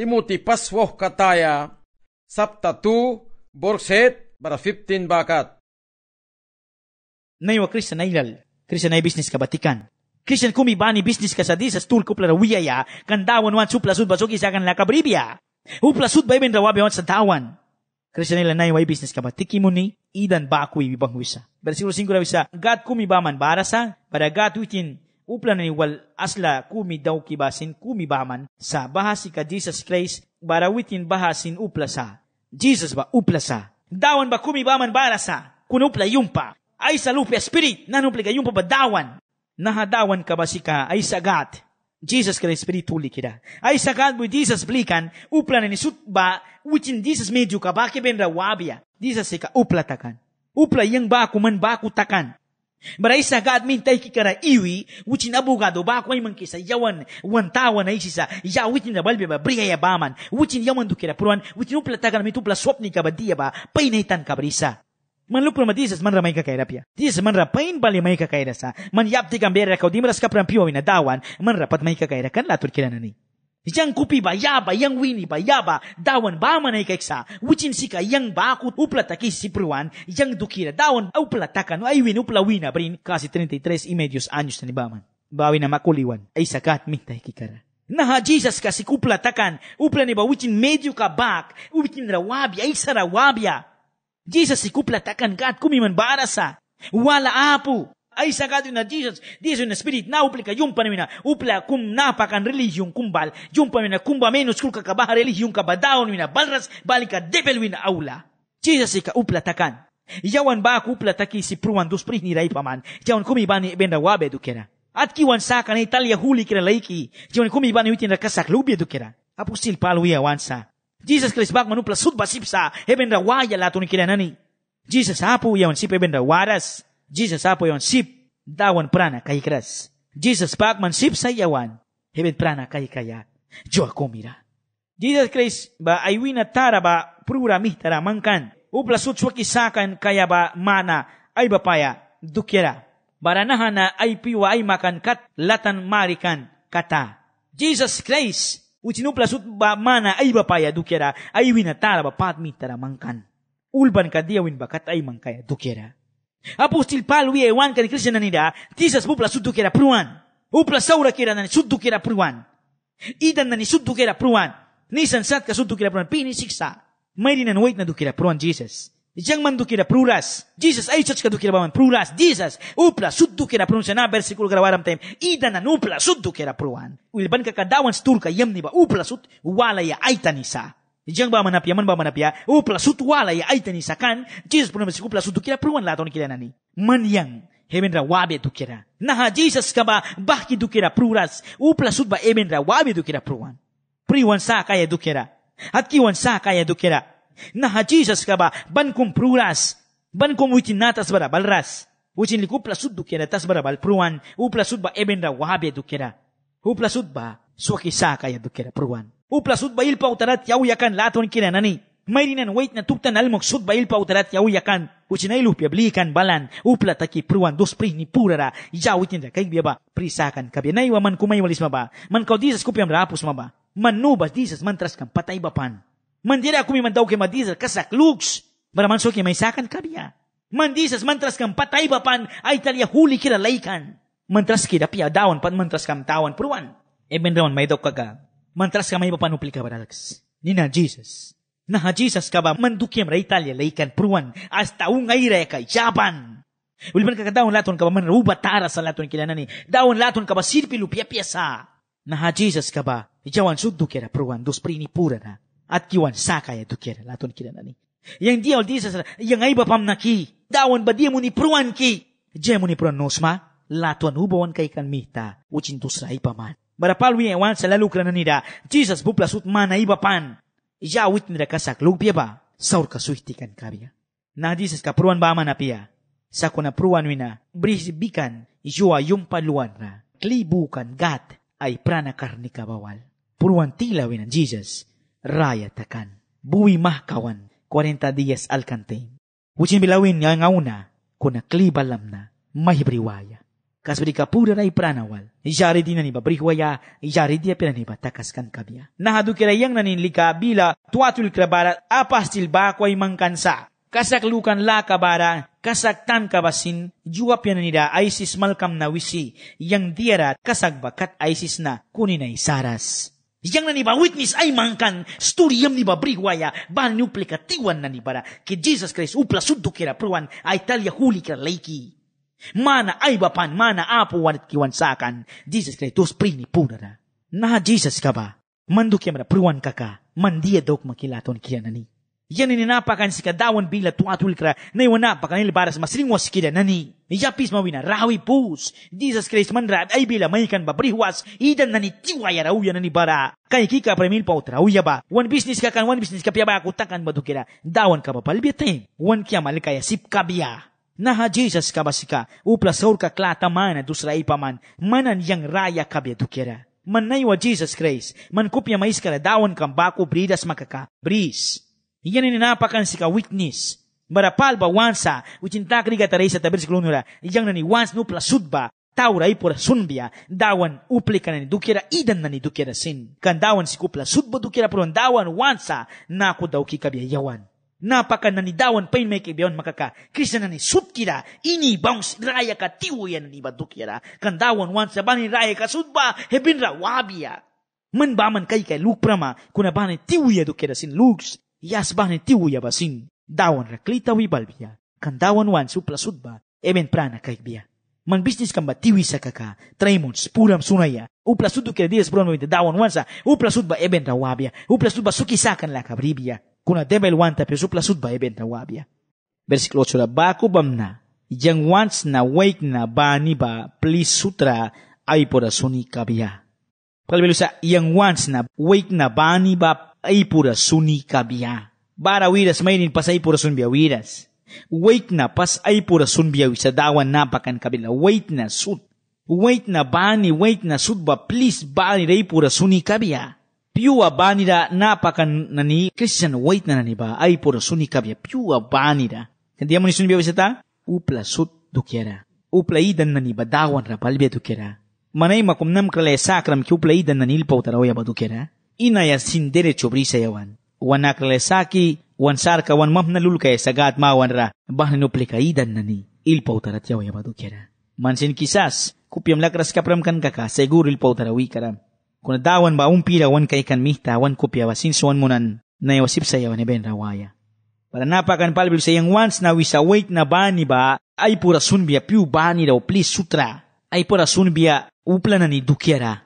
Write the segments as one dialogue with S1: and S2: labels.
S1: imuti paswoh kataya sabta tu borset bara 15 bakat. Naiwa Krishna nailal, Krishna nai bisnis kabatikan. Krishna kumi bani bisnis kasadi sa stul kupla ya, kan dawan wan supla sud basok isakan la kabribia. Upla sud ba ibin rawabi wan sa tawan. Krishna nailal naiwa bisnis kabatiki mo idan bakui bibang wisa. Bersikulo singkura wisa, God kumi baman barasa, pada God witin uplan igual asla kumi daw kibasin kumi baman sa bahasi ka Jesus Christ barawitin bahasin uplasa. Jesus ba uplasa. Dawan ba kumi baman Kun Kunupla yumpa. Ay sa lupi spirit nanupli ka yumpa ba dawan. Nahadawan ka ba si ka ay sagat. Jesus Christ spirituli kida. Ay sagat mo Jesus blikan uplan ni which in Jesus medyo ka bakibin rawabia. Jesus ka uplatakan. Upla yang ba man ba takan. Baraisa God min taiki kara iwi wuchin abogado ba kwa iman kisa yawan wantawan na isisa ya wuchin da balbe ba briga ya baman wuchin yawan dukira puruan wuchin upla tagan mi tupla swapni ka ba dia ba painay tan ka barisa man lupro ma disas man ramay ka kaira pia disas man rapain bali may ka kaira sa man yapti gambera ka dimras ka prampio na dawan man rapat may ka kaira kan latur kirana ni Yang kupi ba yaba, yang wini ba yaba, dawan ba mana ikeksa wucin sika yang ba aku upla taki sipruan, yang dukira dawan upla takan, ay win upla wina brin, kasi 33 i medios años tani baman. Bawin makuliwan, ay sakat minta hikikara. Naha Jesus kasi kupla takan, upla ni ba wucin medio ka bak, wucin rawabia, ay sa Jesus si kupla takan kat kumiman barasa, wala apu, Ai sagat una Jesus, dice un spirit nauplica jumpa upla cum napa kan religion cum bal, menus menos kulka ka religión, religion ka balras balika devil aula. Jesus ka upla takan. Yawan ba upla taki si pruan dos pri ni raipaman. Yawan kumi bani benda wabe dukera. At kiwan saka na eh, Italia huli kira laiki. Yawan kumi bani utin rakasak lubi dukera. Apostil palu wansa. Jesus Christ bak manupla sud basipsa, ebenda eh, waya la nani. Jesus apu yawan sipe benda waras. Jesus apo yon sip dawan prana kay kras. Jesus pakman sip sa yawan, Hebet prana kay kaya. Jo akomira. Jesus Christ ba aywina tara ba prura tara mankan. Upla sutswa kisakan kaya ba mana ay bapaya dukira. na ay piwa ay makan kat latan marikan kata. Jesus Christ Uchinupla sut ba mana ay bapaya dukira ay winatara ba pat mitara mankan. Ulban ka diawin bakat ay mangkaya dukira. Apostili Pavle hoe hoan'ny kristana ny raha ty zatsy mbola sodokera-piroany pruan, saorakerana ny sodokera-piroany idana ny sodokera-piroany nisany saty ka sodokera pruan, pini siksa Jesus. ny hoentina dokera-piroany jesosy isyany manodokera-piro rasy jesosy aitsatsika dokera-bamany piro rasy jesosy opla sodokera pruan. sanah bersikulo karaha hoary am'tay idana ny opla sodokera-piroany ilbany kakadaho any sy toroka ba opla sot hoala ia sa Jeng ba pia, man ba manapia o oh, plasutu wala ya aita ni sakan Jesus puna masiku plasutu kira peruan la ton kira nani man yang hemen wabe dukira. kira naha Jesus kaba bahki ki pruras u oh, plasut ba hemen wabe dukira kira peruan priwan sa kaya du kira at kiwan sa kaya du kira Jesus kaba ban kum pruras ban kum utin natas bara balras utin liku plasut dukira kira tas bara bal peruan u oh, plasut ba hemen wabe dukira. kira u plasut ba suaki sa kaya kira peruan وبلاسود بايل باوترات يو يكن لاتون كيراناني ميرينن ويتنا تبتن المقصود بايل باوترات يو يكن وشنايلو بيبليكن بالان وبلا تكي بروان دوس بريني بورارا ياو يتنا كاي بيبا بريساكن كابيناي ومن كوماي وليس مبا من كو ديسس كوبيام رابوس مبا من نو نوبس ديسس من ترس ترسكن باتاي بابان من ديرا كومي من دوكي ما ديسس كسك لوكس برا من سوكي ما يساكن كابيا من ديسس من ترس ترسكن باتاي بابان اي تاليا هولي كيرا لايكن من ترس ترسكي دابيا داون بات من ترس ترسكن تاون بروان ابن رون ما يدوكا Mantras mantrasca mai panupli ka baralax. Nina Jesus. nah Jesus kaba mandukiem ra Italia laikan pruan hasta un aire ka Japan. Ulban ka daun laton kaba man ruba tara sa laton nani. Daun laton kaba sirpi pia piasa. Nah Jesus kaba jawan suddu kera pruan dos prini pura na. At kiwan sakaya dukera laton nani. Yang dia ol Jesus yang ay bapam naki. daun ba dia muni pruan ki. Jemuni pruan nosma. Latuan hubawan kaikan ikan mita. Ucin tusra ipaman barapal yang wan kerana nida. jesus bupla sut mana iba pan ya wit nida kasak pia ba saur kasuhtikan kabia ya. Nah jesus kapruan ba mana pia sakuna pruan wina brisbikan jua yumpa luan Kli klibukan gat ay prana karnika bawal pruan tila wina jesus raya takan buwi mahkawan 40 dias alkantain uchin bilawin nga una kuna klibalam na mahibriwaya kasbri pura i pranawal. Ijari di naniba brihuaya, ijari dia piraniba takaskan kabia. Nah kira yang nanin lika bila tuatul apa krabara apas sa. Kasak Kasaklukan la kabara, kasaktan kabasin, juwa nida ISIS malkam na wisi, yang kasak bakat ISIS na kuninay saras. Yang ba witness ay mangkan story yam ba brigwaya ban nuplika tiwan nanibara ke Jesus Christ upla suddu kira pruan ay talia huli kira laiki. Mana aibapan, mana apu sakan? Jesus Kristus prini puna Na Jesus kaba. Mandukia mara pruan kaka. Mandia dok makilaton kianani. Yan ini napakan si kadawan bila tuatul kira, Na iwan napakan ili baras masringwa kira nani. Yapis mawina rawi pus. Jesus Christ mandra ay bila maikan brihwas. Idan nani tiwa ya, ya nani bara. Kaya kika premil pa utra uya ba. Wan business kakan, wan business kapiaba aku takan badukira. Dawan ka ba palbiyatin. Wan kiamal kaya sip kabiya naha Jesus kabasika upla saurka klata mana dusra ipaman manan yang raya kabia dukera man naiwa Jesus Christ man kupya maiskara dawan kam baku bridas makaka bris yan napakan sika witness palba wansa, takri riga tarisa tabir klunura. yang nani wans nupla sudba, taura i por sunbia dawan uplika nani dukera idan nani dukera sin kan dawan sikupla sudba dukera pron dawan wansa naku dauki kabia yawan napakana ni dawan pain may kaibiyon makaka Krishna ni sutkira ini bounce raya ka tiwuya na ibadukira kan dawan wan sa bani raya ka sudba hebinra wabia man ba man kai kai luk prama kuna bani tiwuya dukira sin luks yas bani tiwuya basin dawan raklita wi balbia ya. kan dawan wan supla sudba eben prana kaibia man bisnis kamba tiwi sa kaka traimon spuram sunaya upla sudu kira dias bronwe dawan sa upla sudba eben rawabia upla sudba sakan la kabribia kuna devil wanta pe supla ba eben na wabia. Versículo 8 baku bamna, yang wants na wake na bani ba please sutra ay pura suni kabia. Palbelo sa yang wants na wake na bani ba ay pura suni kabia. Bara wiras mainin pasay pura sun biya wiras. Wait na pas ay pura sun biya sa dawan na pakan kabila. Wait na sut. Wait na bani, wait na sut ba please bani ray pura suni kabia. piuwa banira napaka nani Christian wait na nani ba ay puro suni kabya piua banira kandiya mo ni suni biya bisata upla sut dukera upla idan nani ba dawan ra palbia dukera manay makumnam krale sakram ki upla idan nani ilpa utarawya ba dukera ina ya sindere derecho brisa yawan wanakrale saki wan sarka wan mamna lulka ya sagat mawan ra bahna nuplika idan nani ilpa tiya oya ba dukera mansin kisas kupiam lakras kapram kan kaka seguro ilpa utarawi karam kuna da'wan ba umpira wan kai kan mihta wan kupia wasin suan munan na wasip sa yawan ben rawaya. Para napakan palbil sa yang once na wisa wait na bani ba ay pura sunbia piu bani daw please sutra ay pura sunbia upla na ni dukiara.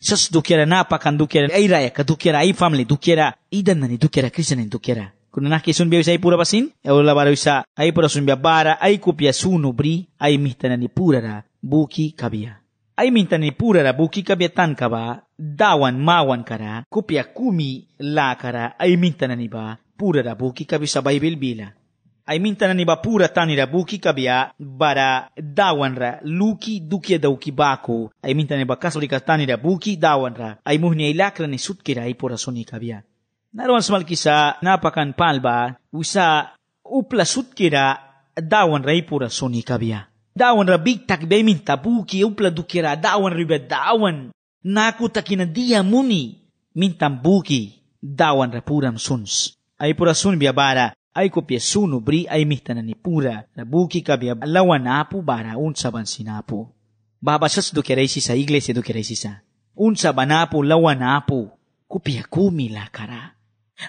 S1: Sas dukiara napakan dukiara ay raya ka dukiara ay family dukiara idan na ni dukiara kristian ni dukiara. naki sunbia wisa ay pura basin ay e wala bara wisa ay pura sunbia bara ay kupia sunubri ay mihta na ni pura ra buki kabia. Aimintani purara bukikamya tankaba, dawan mawan kara, kupia kumi la kara, aimintananiba, purara bukikabi sabaibilbila. aimintananiba pura tanira bukikabia, bara dawanra, luki dukia dauki bako, aimintaniba kasolika tanira buki dawanra, aimuhnia ilakrani sutkira ipora sonikabia. Naruan smalkisa, napakan palba, wisa upla sutkira dawanra ipora sonikabia. Dawan rabik tak bemin tabuki upla dukira dawan riba dawan. Naku takina dia muni. Mintam buki. Dawan rapuram suns. Ai pura sun biabara. Ai kopia sunu bri ay ni pura. Rabuki kabia lawan apu bara un saban sinapu. Babasas sa iglesia dukereisisa. Un apu lawan apu. Kupia kumi lakara.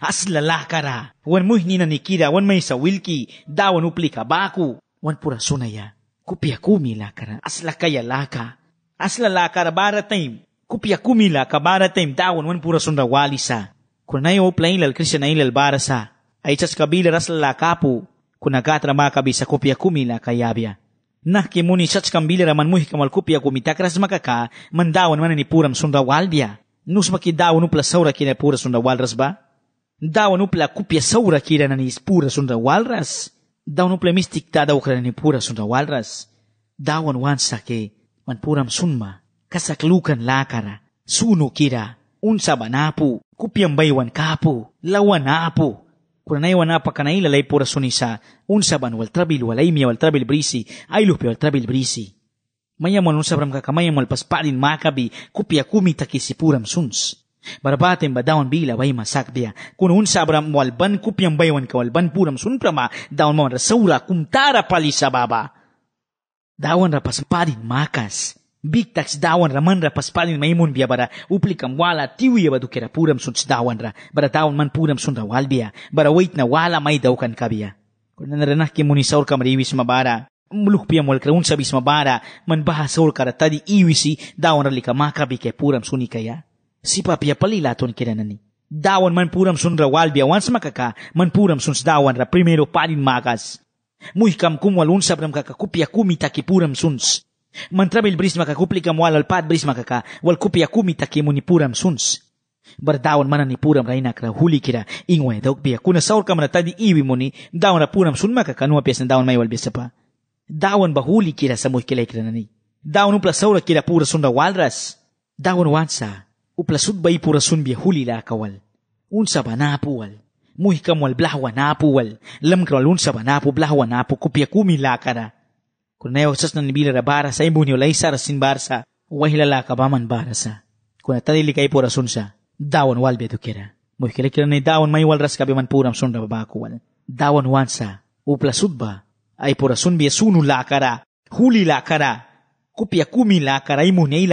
S1: Asla lakara. Wan muhnina nikira wan maisa wilki. Dawan uplika baku. Wan pura sunaya kupiya kumi lakara asla kaya laka asla lakara barataim kupiya kumi laka wan pura sunda walisa kuna yo plain lal krishna ilal barasa aichas kabila rasla lakapu kuna katra bisa kupiya kumi laka yabya nah kemuni chach kambila raman muhi kamal kupiya kumi takras makaka mandawan wan ni puram sunda nus upla saura kina pura sunda walras ba upla kupia saura kira nani pura sunda walras da un uplemistik da da ucraneni pura sun da walras, da wan wansa ke man puram sunma, kasak lukan lakara, sunu kira, unsa banapu, kupiam baywan kapu, lawan apu, kunanay wana pakanay lalay pura sunisa, un saban wal trabil walay miya wal trabil brisi, ay lupi wal trabil brisi. sabram ka bram kakamayamal paspalin makabi, kupia kumi takisipuram suns. برباتم ba daon bila ساق masak كون ونسا برم والبن walban kupiam baiwan بورم سون puram sunprama مون رسولا كم kum tara سبابا داون رباس rapas ماكاس makas tax dawan raman rapas ra maimun bia bara uplikam wala tiwi ba puram sun dawan ra bara dawan man puram sun ra walbia bara wait na wala mai daukan kabia kun na ke munisaur kam riwis mabara muluk pia mol kraun sabis mabara man baha saur kara tadi iwisi dawan ra lika makabi ke puram sunikaya sipapiya palila kira nani, dawan man puram sunra walbia wans makaka man puram suns dawan ra primero panin magas Muhikam kum walun sabram kaka kupia kumi taki puram suns man trabil bris maka kuplikam wal al pad bris makaka wal kupia kumi taki muni puram suns Bar berdawan mana ni puram ra inakra huli kira ingwe dok bia kuna saur kamra tadi iwi muni dawan ra puram sun makaka nuwa piasan dawan mai wal biasapa dawan bahuli kira samuh kila nani. dawan upla saura kira pura sunra walras dawan wansa uplasud bay purasun bi hulila kawal unsa banapu wal muhkam wal blahwa napu wal lam kawal unsa banapu blahwa napu kupia kumi lakara kuna yo sasna nibila ra barasa imbunyo laisara sin barsa wahila lakabaman barasa kuna tadili kay purasun sa wal betukera, dukera muhkila kira ne dawon may wal ras kabe man puram sun ra babaku wal wansa uplasud ba ay purasun bi sunu lakara huli laka, kupia kumi lakara imunei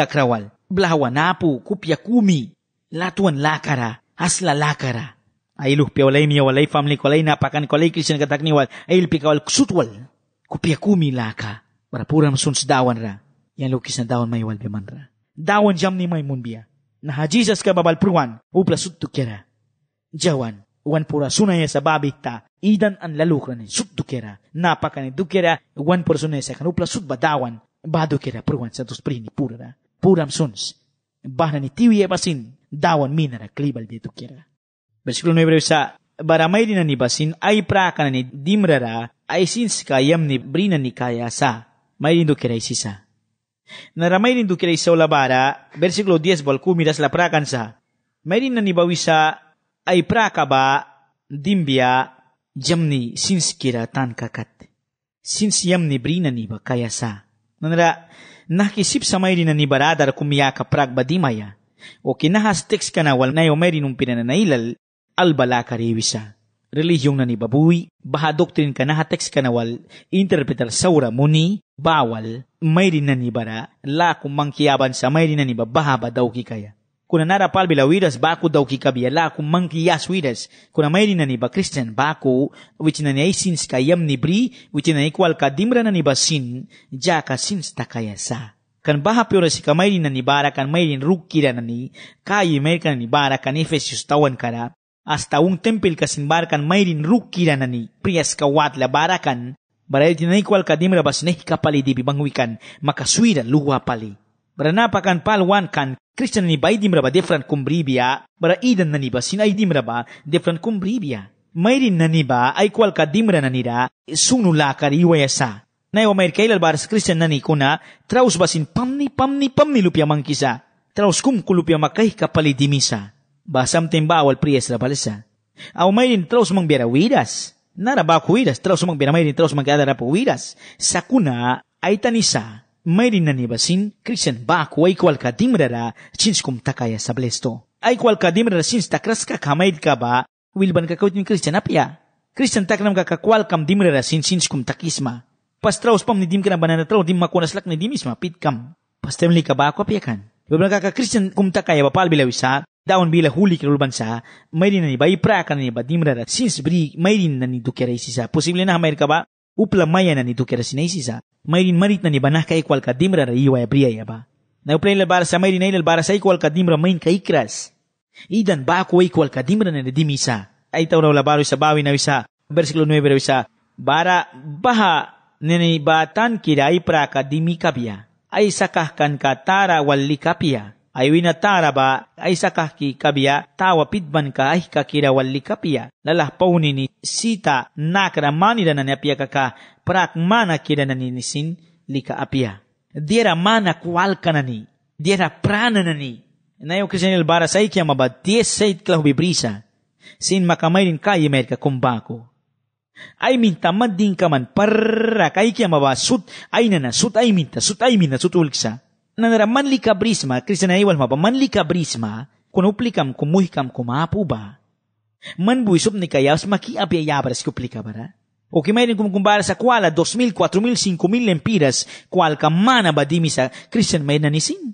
S1: blah wanapu kupya kumi latuan lakara asla lakara ailuh piawalaini ya walai family na pakan kolai kishin katakni wal ail wal kusutwal kupia kumi laka pura suns dawan ra yang lukis na dawan may wal ra dawan jam ni may munbia na ka babal purwan upla suttu kera jawan wan pura sunaya sababi ta idan an lalukrani suttu kera pakan dukera wan pura sunaya sakan upla sut badawan badu pruan purwan sa pura pura puram suns. Bahna ni tiwi basin dawan minara klibal di tu kira. Versículo 9 sa baramay din ni basin ay prakana ni dimrara ay sins kayam ni brina ni kaya sa may din kira isisa. Naramay din kira isa labara, versículo 10 bol kumidas la prakan sa. May din ni bawisa ay prakaba dimbia jamni sinskira tan kakat. Sins yam ni brina ni ba kaya sa. Nanara, nakisip sa may baradar kumiyaka pragbadimaya, o kinahasteks ka na wal na may rinong pinananailal, albala kariwisa. Reliyong na ni babuy, baha doktrin ka na hateks ka wal, interpretar saura muni, bawal, may rin ni bara, la kumang kiyaban sa may rin ni babaha ba daw kikaya. kuna nara palbila wiras baku dauki kabia ya ku mangki yas wiras kuna mayri nani ba Christian baku which nani ay sins kayam ni bri which nani kwal kadimra nani ba sin jaka sins ya sa kan baha piora si kamairi nani bara kan mairi rukira nani kayi mairi kan nani bara kan efesius tawan kara hasta un tempel kan mairin rukira nani prias kawat la barakan Barayal tinanay kwal kadimra bas kapali di kan, maka makaswira luwa pali. برناپەکان پالوانکان کریشتن نیبای دیمرەبە دێفرەن کومبریبیا بەرە ئیدن نەنیبە سینای دیمرەبە دێفرەن کومبریبیا مەری نەنیبە ئەی کۆلکە دیمرە نەنیرا سون و لاکەری وەیەسا نایەوە مەرکەی لە بارس کریشتن نەنیکونا تراوس بەسین پەمنی پەمنی پەمنی لوپیا مەنکیسا تراوس کوم کولوپیا مەکەی کەپەلی دیمیسا با سەمتین باوەل پریێسرە بەلسە ئەو مەرین تراوس مەنگ بێرە ویرەس نارە باکو ویرەس تراوس مەنگ بێرە مەرین تراوس مەنگ ئادەرە پە ویرەس سەکونا ئەیتەنیسا mayrin anibasin krisen bak wa ikwal kadimrara kum takaya sablesto. Aikwal kadimrara chins takraska kamaid kaba wilban kakautin krisen apya. krisen taknam ka kakwal kam dimrara sin kum takisma. Pastraus pam nidim kana banana trau dim makonas lak nidimisma pit kam. Pastem li kaba aku apiakan. Wilban ka krisen kan. kum takaya bapal bila wisa daun bila huli ke ban sa, Meyrin nani bayi ba ipra ka ni dimrara sins bri mayrin nani dukera isi isisa. Posible na mayrin ka ba upla ಉಪ್ಲಮ್ಮಯ್ಯನ ನಿತುಕೆರ ಸಿನೈಸಿಸ ಮೈರಿನ್ ಮರಿತ್ನ ನಿಬನಃ ಕೈಕ್ವಾಲ್ ಕದ್ದಿಮ್ರ ರೈಯುವಾಯ ಪ್ರಿಯಯ್ಯಬ na uplay labara sa may rinay labara sa ikwal kadimra main kaikras. Idan ba ako ikwal kadimra na nadimisa? Ay tawraw labaro sa bawi na wisa, versikulo 9 na wisa, bara baha nini batan kiray pra kadimi kapya, ay sakahkan katara wali kapya, aiwina ba aisa kahki kabia tawa pitban ka ay kira wali kapia lalah pauni ni sita nakra dana ni apia kaka prak mana kira nani nisin lika apia diera mana kual kanani diera prana nani nayo kristianil bara sa kia mabad, dies sa klahu hubibrisa. sin makamairin kaya merka kumbako ay minta madin kaman parra kay kia maba sut ay nana sut ay minta sut ay minta sut ulksa Nanara manlika brisma kristana iwal mapa manlika brisma kunuplikam kumuhikam kumapuba. ba man buisop ni kayas maki apiayabras kuplika bara o que mayroon kumukumbara sa kuala 2,000, 4,000, 5,000 lempiras kual ka mana ba dimi sa Christian may nanisin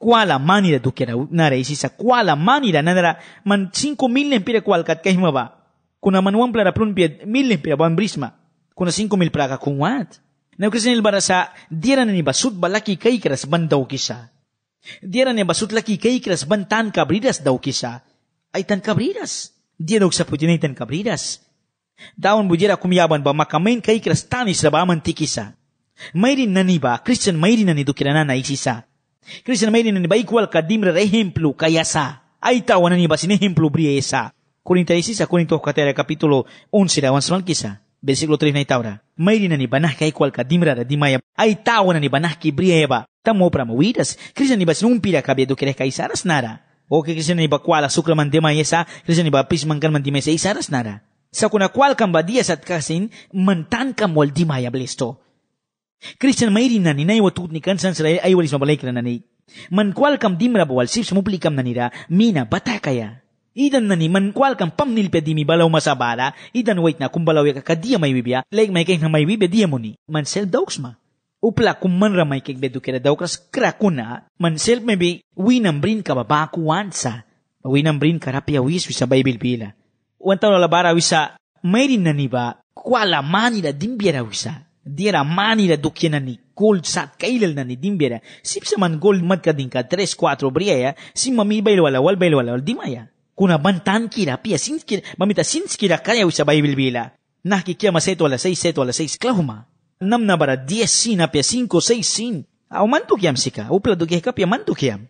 S1: kuala manida dukera nara isi sa kuala manida man 5,000 lempira kual kat kahima kuna plara plaraplun piad 1,000 lempira ban brisma kuna 5,000 plaka kunwat Nau nil barasa ni basut balaki kai keras ban dau kisah. Diarani basut laki kai keras ban tan kabridas dau kisah. Ay tan kabridas. Dia dau sa putinay tan kabridas. Daun bujira kumiyaban ba makamain kai keras tanis ba amanti kisah. Mairi nani ba Christian mairi nani du kirana na isisa. Christian mairi nani ba igual kadimra ejemplo kayasa. Ay tawa nani ba sin ejemplo briesa. isisa, kuning Corintios 14, kapitulo 11, avanzan quizá besiklo trif na itaura. Mairi na ni banah kai kwal ka dimra dimaya. Ai tawa na ni banah ki bria eba. Tamo pra Krishna ni bas numpira kabe do kai saras nara. oke ke Krishna ba kuala sukra dema yesa. Krishna ni pis mangkan mandima yesa isaras nara. Sa kunakwal kam dia sat kasin mantan kam wal dimaya blesto. Krishna mairi na ni nai tut ni kansan sarai. ay walis mabalai na Man kwal kam dimra bawal sip sumuplikam na nira. Mina batakaya idan nani man kwal kam pam nil pe dimi balaw masabala idan wait na kum balaw ya kadia may bibya laik may keng may bibya dia muni man sel dauks ma upla kum man ramay keng bedu kera daukras krakuna man sel may winam brin ka babaku wansa winam brin karapya wis wisa bible pila wantaw labara wisa may rin nani ba kwala manila dimbiera wisa diara manila dukyanani gold sat kailal nani dimbiera sipsa man gold madka dinka 3 4 briya Sima mamibay wala wal bay wal dimaya kuna bantankila pia sinskila mamita sinskila kaya sa Bible-bila. Nakikiama seto ala seis, seto ala seis, klahuma. Nam na bara diez sin apia cinco, seis sin. Au mantukiam sika, upla dukiam kapia mantukiam.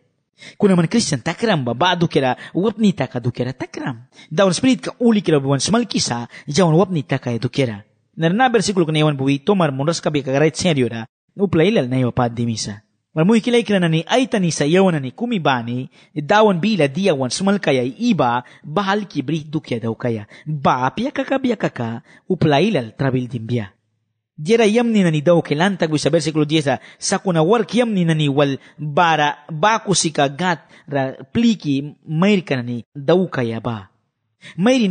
S1: Kuna man Christian takram ba ba dukera wapni taka dukera takram. Daun spirit ka uli kira buwan smal kisa, jaun wapni taka dukera. Narna versículo que nevan buwi tomar monas kabi kagarait serio da. Upla ilal na iwa pa dimisa. Vai muikila ikina nani aita ni sayawana ni kumibani, dawan bila diawan sumalkaya iba, bahal kibri dukya daukaya. Ba pia kaka bia kaka, uplailal trabil dimbia. Diera yamni nani daw kelanta guisa versículo 10 sa kunawar yamni nani wal bara baku sikagat ra pliki mairka nani daukaya ba.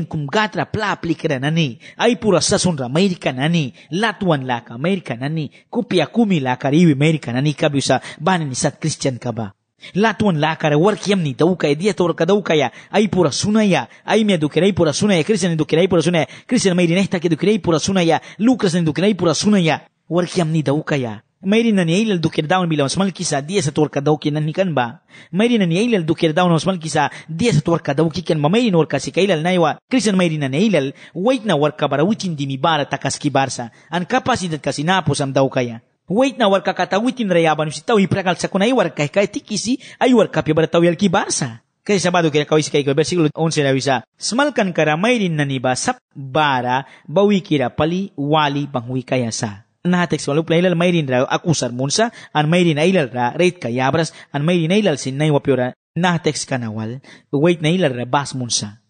S1: kum gatra pla plikra nani, aipura sasunra mairika nani, latuan laka mairika nani, kupia kumi laka riwi mairika nani kabiusa bani ni sat Christian kaba. Latuan lakara warkiam ni dauka e dia torka dauka ya, aipura sunaya, aimia duke pura sunaya, Christian e dukera pura sunaya, Christian mairin esta que dukera sunaya, Lucas dukera pura sunaya, warkiam ni dauka ya. Meri na niya ilal dukir daun bila osmal kisa dia sa tuwar kadaw kinan ni kan ba? Meri na niya ilal dukir daun osmal kisa dia sa tuwar kadaw kikan ba? Meri na warka si kailal naiwa. Krisan meri na niya ilal, wait na warka barawitin di mi bara takas kibarsa. Ang kapasidad kasi napos ang daw kaya. Wait na warka katawitin rayaban si tau iprakal sa kunay warka kay tikisi ay warka pi barataw yal kibarsa. Kasi sabado kaya kawis kay versikulo 11 na wisa. Smalkan kara mayrin na niba sap bara bawikira pali wali bangwi kaya sa. naha textual uplailal mayrin raw akusar munsa an mayrin ailal ra reit kayabras an mayrin ailal sin nay wapiora naha text kanawal wait na ra bas munsa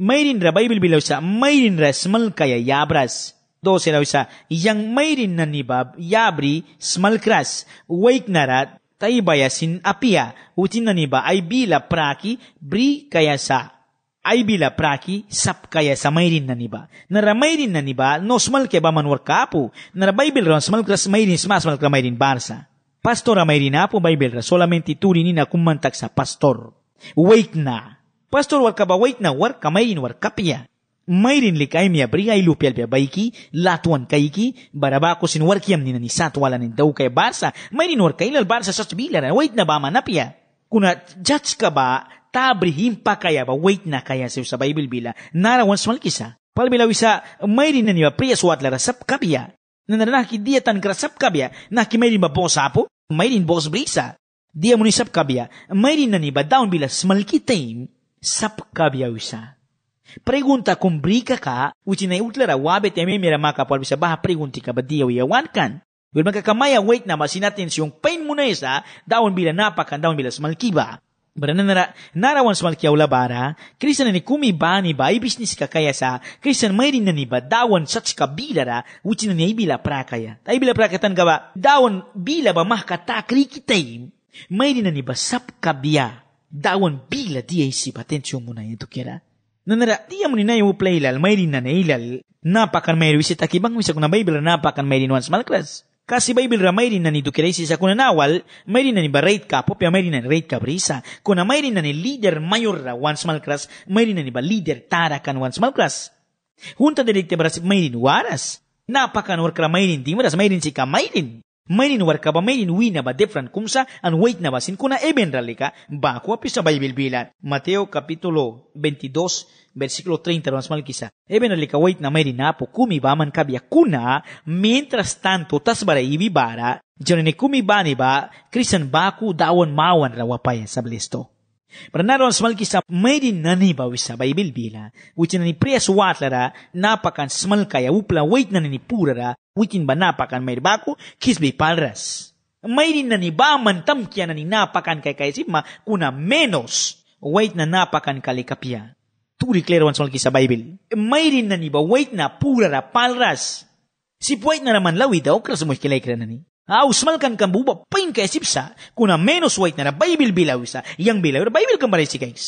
S1: mayrin ra bible bilaw sa mayrin ra smal kaya yabras do sila sa yang mayrin na nibab yabri smal kras wait na ra taibayasin apia utin na niba ay bila praki bri kaya sa ಐಬಿಲ ಪ್ರಾಕಿ ಸಪ್ಕಯ ಸಮೈರಿನ್ ನನಿಬ ನರ ಮೈರಿನ್ ನನಿಬ ನೋ ಸ್ಮಲ್ಕೆ ಬ ಮನ್ವರ್ ಕಾಪು ನರ ಬೈಬಿಲ್ ರ ಸ್ಮಲ್ಕ್ರ ಮೈರಿನ್ ಸ್ಮಾ ಸ್ಮಲ್ಕ್ರ ಮೈರಿನ್ ಬಾರ್ಸ ಪಸ್ತೋರ ಮೈರಿನ ಆಪು ಬೈಬಿಲ್ ರ ಸೋಲಮೆಂತಿ ತೂರಿನಿನ ಕುಮ್ಮಂತಕ್ಸ ಪಸ್ತೋರ್ ವೈಕ್ನ ಪಸ್ತೋರ್ ವರ್ಕ ಬ ವೈಕ್ನ ವರ್ ಕಮೈರಿನ್ ವರ್ ಕಪಿಯ ಮೈರಿನ್ ಲಿ ಕೈಮಿಯ ಬ್ರಿ ಐ ಲೂಪಿಯಲ್ ಬೆ ಬೈಕಿ ಲಾತುವನ್ ಕೈಕಿ ಬರಬಾಕುಸಿನ್ ವರ್ಕಿಯಂ ನಿನನಿ ಸಾತ್ವಾಲನಿನ್ ದೌಕಯ ಬಾರ್ಸ ಮೈರಿನ್ ವರ್ ಕೈಲಲ್ ಬಾರ್ಸ ಸಸ್ಟ್ ಬೀಲರ ವೈಕ್ನ ಬಾಮ ನಪಿಯ kuna judge ka ba tabrihim pakaya ba wait na kaya sa usabay bila narawan sa malkisa palbilawisa mayrin na niya priya suwat lara sap kabya na naranaki dia tan grasap kabya na kimayrin ba bos apo mayrin bos brisa dia munisap kabya mayrin na ni ba down bila smalkitay sap kabya usa Pregunta kung brika ka, uti na utlara wabet eme mira maka bisa baha pregunti ka ba dia uyawan kan? Wil magkakamaya wait na masinatin siyong pain muna na isa, daon bila napakan, daon bila smalkiba. Brenenera, nara wan smal kiaula bara, krisan ni kumi bani ba ibisnis kakaya sa, krisan mai rin ba dawan sach ka bila ra, uchin ni ibila prakaya. Ta ibila prakaya tan gaba, dawan bila ba mah ka mai rin ba sap ka bia, dawan bila dia isi ba tencio muna yang tukera. Nenera, dia muni na yu lal, mai rin na ilal, napakan mai rin wisi takibang wisi kuna bai bila napakan mai rin wan smal ಕಸಿಬೈಬಿಲ್ರ ಮೈರಿನನಿದು ಕ್ರೈಸಿಸ ಕುನ ನಾವಲ್ ಮೈರಿನನಿ ಬರೈತ್ ಕಾಪು ಪ್ಯ ಮೈರಿನನಿ ರೈತ್ ಕಬ್ರೀಸ ಕುನ ಮೈರಿನನಿ ಲೀಡರ್ ಮಯೂರ್ರ ಒನ್ಸ್ ಮಲ್ ಕ್ರಸ್ ಮೈರಿನನಿ ಬ ಲೀಡರ್ ತಾರಕನ್ ಒನ್ಸ್ ಮಲ್ ಕ್ರಸ್ ಹುಂತ ದಿರಿಕ್ತೆ ಬರಸಿ ಮೈರಿನ್ ವಾರಸ್ ನಾಪಕನ್ ವರ್ಕ್ರ ಮೈರಿನ್ ದಿಮರಸ್ ಮೈರಿನ್ ಸಿಕ್ಕ ಮೈರಿನ್ mainin ba mainin wina ba different kumsa and wait na ba sin kuna eben ralika baku api sa Bible bilan. Mateo kapitulo 22 versículo 30 mas mal kisa. Eben ralika wait na mainin na po kumi ba man kabya kuna mientras tanto tas bara ibibara. Diyan ni kumi ba ni ba Christian baku dawan mawan rawa pa sa blisto. orang smalki kisah, maidi nani bawisa Bible bila. Wikin ni priya suwatlera napakan smalka ya upla wait nani purara wikin ba napakan mairi baku kisbi palras. mairin nani ba mantam kia nani napakan kay ma kuna menos wait na napakan kalikapia. Turi clear orang smalki sa Bible. Mairi nani ba wait na purara palras. Si wait na lawi, lawida okras mo kira nani au ah, kan kan buba kambuba painka sipsa kuna menos wait na baibil bilawisa yang na baibil kan si kais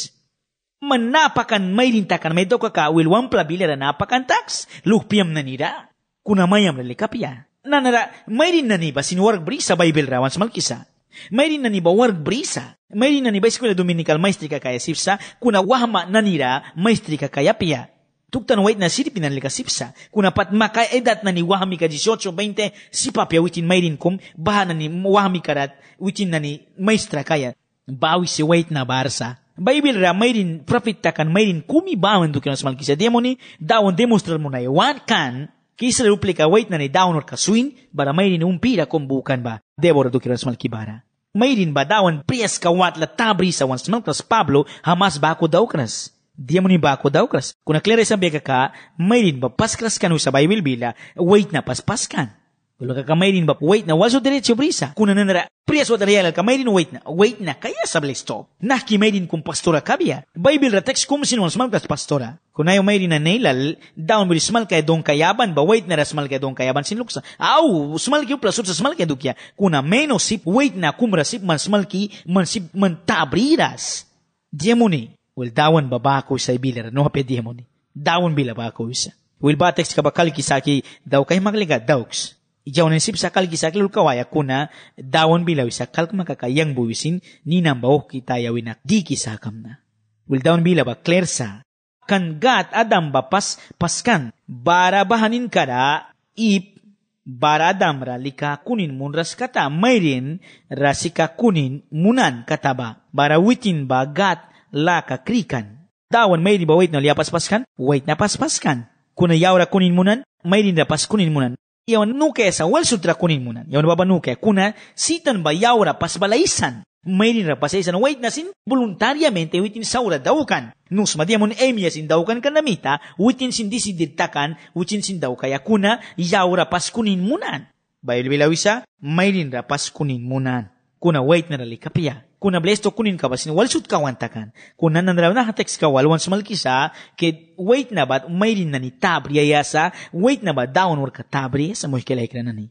S1: manapakan may lintakan may doka ka wilwan plabilera napakan tax lukpiam nanira kuna mayam lalikapia nanara niba naniba sinuwarg brisa baibil rawan smalkisa mayrin niba warg brisa mayrin naniba escuela dominikal maestrika kaya sipsa kuna wahma nanira maestrika kaya pia tugtanawait na sidi pinanlikasipsa, kunapat makaidat na ni wahami ka 18-20, si papya witin may rin kum, baha na ni wahami karat, witin na ni maestra kaya, bawi si wait na barsa. Bible ra may rin prophet takan may rin kumibawan do kinas malkisa demoni, dawon demonstral mo na iwan kan, kisa replika wait na ni dawon or kasuin, bara may rin umpira kung bukan ba, debora do kinas malkibara. May rin ba dawon priyas kawat la tabri sa once man Pablo, hamas bako daw kanas. diamuni bako daukras. Kuna klarisan beka ka, mairin ba paskraskan sa Bible bila, wait na paspaskan. Kalau ka mayrin ba, wait na waso derecho brisa. Kuna nanara, prias wa tarayal ka mayrin wait na, wait na, kaya sable stop, Nah ki mayrin kung pastora kabia. Bible ratex kum sinon smal kas pastora. Kuna yung mairin na nailal, down bil smal kay don kayaban, ba wait na ra smal kay don kayaban sin luksa. Au, smal ki plasur smal kay dukia Kuna menos sip, wait na kumrasip man smal ki, man sip, man tabriras. Diamuni, Dawan bila سيبيلر نو بديموني داون بلا باكويس kisaki daw kay magliga dawks. Ijaw na sip sakal kisakil ulka waya kuna dawan bila wisakal makakayang buwisin ni nambaw oh, kita yawinak di kisakam na. Wil dawan bila ba klersa. Kan gat adam bapas paskan bara bahanin kara ip bara damra lika kunin munras kata mayrin rasika kunin munan kata ba. Bara witin ba gat laka krikan. Dawan may di bawait na liapaspaskan, wait na paspaskan. Kuna yawra kunin munan, may din dapas kunin munan. Iyawan nuke sa wal sutra kunin munan. Iyawan baba nuke, kuna sitan ba yawra pasbalaisan. May din rapasaisan, wait na sin voluntariamente witin saura daukan. Nus madiamon emia sin daukan kanamita, witin sin disidirtakan, witin sin daukaya kuna yawra kunin munan. Bayil bilawisa, may din kunin munan kuna wait na rali nalikapya, kuna blesto kunin ka basin walsut ka wantakan, kuna nandraw na hatex ka walwans malkisa, ke wait na bat umayrin na ni tabri ayasa, wait na ba down or ka tabri sa muhkilay ka na ni.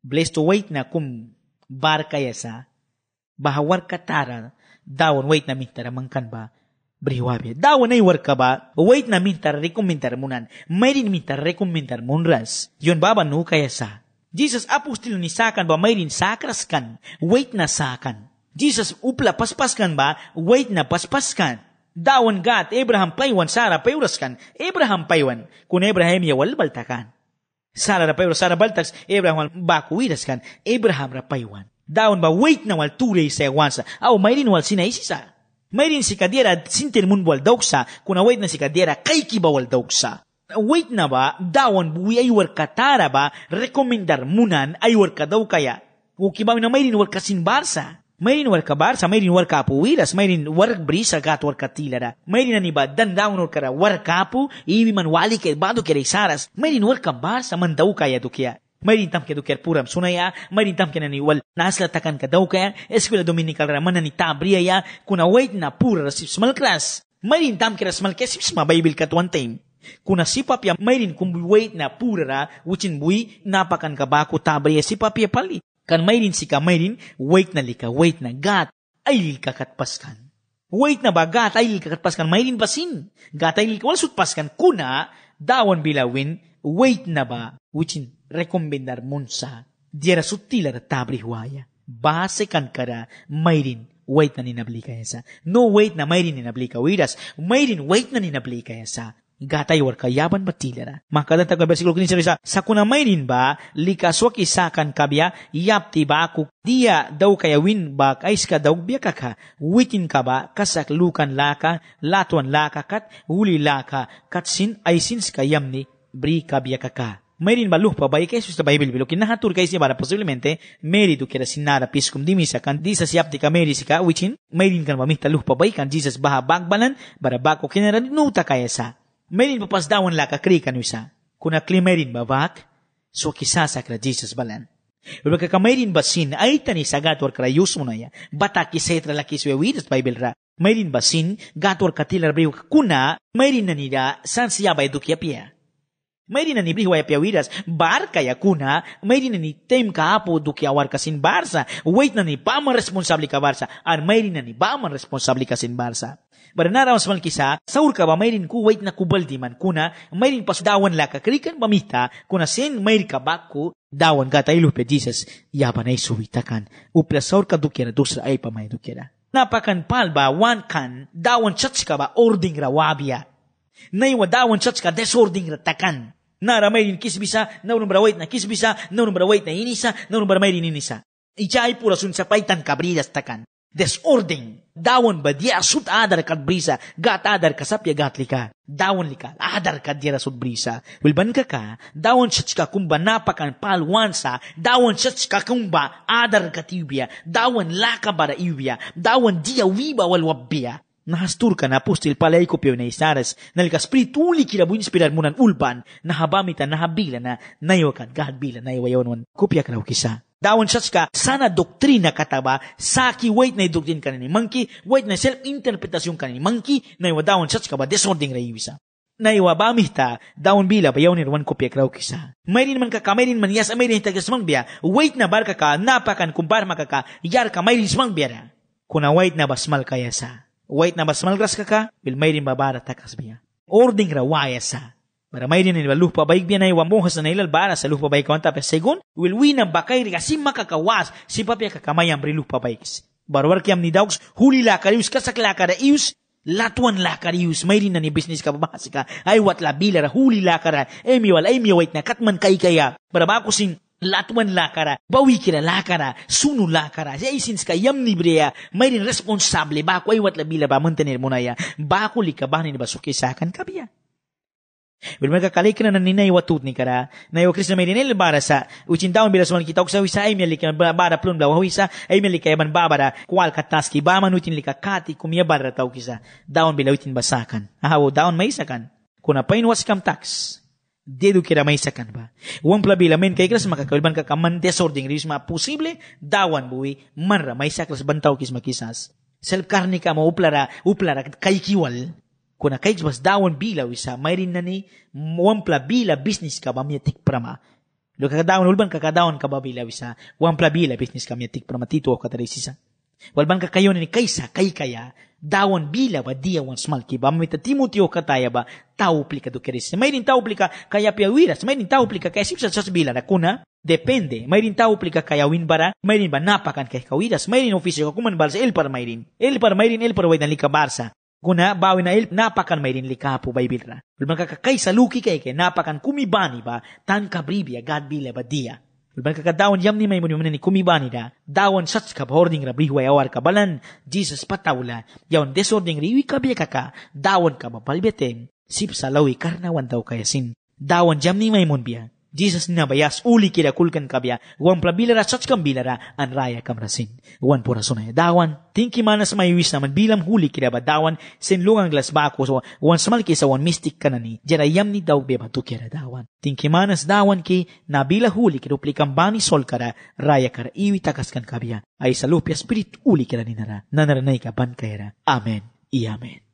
S1: Blesto wait na kum bar kayasa, bahawar tara down wait na mintara mangkan ba, Brihuabe, dawan ay war ka ba? Wait na mintar rekomendar munan. Mayrin mintar rekomentar munras. Yun baba no kaya sa. Jesus apustil ni sakan ba mayrin sakras kan, wait na sakan. Jesus upla paspaskan ba, wait na paspaskan. Dawan gat Abraham paywan Sara payuraskan, Abraham paywan, kun Abraham yawal baltakan. Sara ra payro Sara baltax, Abraham bakuiras kan, Abraham ra paywan. Dawan ba wait na wal tulay sa wansa, aw mayrin wal sinaisisa. Mayrin si kadera sinter mun wal doksa, kuna wait na si kadera kay kibawal doksa wait na ba, dawon buwi ay warka tara ba, rekomendar munan ay warka daw kaya. Ukibaw na mayrin warka sin Barsa. Mayrin warka Barsa, mayrin warka Apuwiras, mayrin wark Brisa gat warka Tilara. Mayrin ani ba dan dawon warka warka Apu, iwi man wali kay bado kay Saras. Mayrin warka Barsa man daw kaya dukya. Mayrin tam kedu ker puram sunaya, mayrin tam kenani wal nasla takan ka daw kaya, eskwela dominikal ra ni tabriya ya, kuna wait na pura rasip smalkras. Mayrin tam keras malkesis ma Bible one time. Kuna sipap ya mairin kumbu wait na purara wucin bui napakan kabaku tabri ya sipap ya pali. Kan mairin sika mairin wait na lika wait na gat ail katpaskan Wait na ba gat ail katpaskan mairin pasin. Gat ail kawalsut paskan kuna dawan bilawin wait na ba wucin rekomendar munsa. Diara sutilar tabri huaya. Base kan kara mairin wait na ninablika yasa. No wait na mairin ninablika wiras. Mairin wait na ninablika yasa. Gatai warka yaban maka Makadanta ka bersikul kini sa sakuna mainin ba lika suaki sakan kabia yapti ba aku dia kaya win ba kais ka daw biyaka kaba witin ka ba kasaklukan laka latuan laka kat uli laka katsin ay sins kayamni bri kabia eh, ka. Mayroon ba lupa ba ikesus ta Bible bilo kinahatur kay siya para posiblemente meri tu kira sinara piskum dimisa kan disa siapti ka meri sika wichin Mayroon kan mamita lupa ba ikan Jesus baha bagbalan bara bako kinara nuta kaya sa Merin bu pasdawan laka kri kanusa. Kuna klimerin babak, so kisasa kra Jesus balan. Rebecca kamerin basin ay tani sagat war kra Yus munaya. Bata kisetra la kiswe widas Bible ra. Merin basin gator katilar briu kuna merin nanida san siya bay dukia pia. Merin nani briu ya widas barka ya kuna merin nani tem ka apo dukia war kasin Barsa. Wait nani pa man responsable ka Barsa. Ar merin nani ba man responsable kasin Barsa. Barnara osmal kisa, saur ka ba mayrin kuwait na kubaldi man kuna, mayrin pas dawan ka kalikan bamita, kuna sen mayr ka baku, dawan ka tayo lupe Jesus, yaban ay suwitakan. Upla ka dukera, dusra ay pamay dukera. Napakan ba, wan kan, dawan chatska ba ording rawabia. Naiwa dawan chatska desording ratakan. Nara mayrin kisbisa, naunum rawait na kisbisa, naunum rawait na inisa, naunum mayrin inisa. Ija ay pura sun sa paitan kabridas takan. Desording dawon badia sut adar kad brisa gat adar kasapya gatlika dawon lika adar kad di sut brisa wilban ka ka dawon chachka kumba napakan palwansa dawon chachka kumba adar katibia dawon laka bara ibia dawon dia wiba walwabbia nahastur ka na apostil palay ko piyo na isaras, nalkas prituli kila bu inspirar munan ulban, nahabamita nahabila na nayo kan kahadbila nayo wayonon, kopya ka na Dawan sa ka, sana doktrina kataba, saki wait na doktrina kanini monkey, wait na self-interpretasyon kanini monkey, na iwa dawan sa ka ba desording rayuisa. Na iwa ba mihta, dawan bila ba yaw nirwan kopya kraw kisa. May rin man kaka, may rin man yas, may rin tagas biya, wait na barka ka, napakan kumbar makaka, yar ka may rin smang biya Kuna wait na basmal kaya sa. Wait na basmal gras kaka, bil may rin babara takas biya. Ording rawaya sa Maramaydin ni baluh pabaig biya na iwamong has na ilalbara sa luh pabaig kawanta pe will wilwi na bakay riga si makakawas si papya kakamay ang briluh pabaig. Barwar kiyam ni daugs huli lakarius kasak lakarius latuan lakarius may rin na ni business ka babasi ka ay wat labila ra huli kara emi wala emi wait na katman kay kaya barabako sing latuan lakara, bawi kira lakara, sunu lakara. Siya isins ka yam ni Brea, may rin responsable ba ako ay wat bila ba mantener mo na ya, ba ako likabahan ni basuki sa akin kabiya. Bilmeka kalikina na ninai watut ni kara na yo Krishna medine le ucin ucintaun bila sumal kita uksa wisa aimya lika bara plun bla wisa aimya lika yaban babara kual katas ki baman lika kati kumia bara tau kisa daun bila utin basakan ahawo daun maisakan kuna pain wasikam tax dedu kira maisakan ba uang pula bila men kai kras maka kalban kaka kamante sording risma posible dawan bui manra maisaklas bantau kisma kisas self karnika mau uplara uplara kai kiwal kuna kaij was dawon bila wisa mayrin nani wampla bila business ka bamya tikprama lo kakadawon ulban kakadawon ka babila wisa wampla bila business ka mietik prama tito ka tarisisa walban ka kayo ni kaysa kay kaya dawon bila wa dia wan smal ki ba mita timoteo kataya ba tau plika do keres tau plika kaya piawiras mayrin tau plika kaya sipsa sas bila na kuna Depende. Mairin tau plika kaya win bara, ba napakan kay kawidas, mayrin ofisyo ka kuman barsa, el par mayrin. El par mayrin, el par way lika barsa guna bawin na il napakan mayrin likapu baybirra. Ulban ka kay saluki kay ke napakan kumibani ba tan kabribia gad bile ba dia. Ulban ka dawon yamni may muni ni kumibani da dawon sats ka boarding ra brihwa yawar ka balan Jesus patawla yawn desording riwi ka bie kaka dawon ka ba balbete sip salawi karna wantaw kayasin. Dawon jamni may mun biya Jesus na bayas uli kira kulkan kabya wan prabilara chachkam bilara an raya kamrasin wan pura sunay ya. dawan tinki mana may wis naman bilam huli kira ba dawan sin lungang glas bako so wan smal kisa wan mystic kanani jera yam ni daw beba tu kira dawan tinki mana dawan ki nabila huli kira uplikam bani sol kara raya kar iwi takaskan kabya ay salupia spirit uli kira nara, nanara naika ban kaira ya amen i amen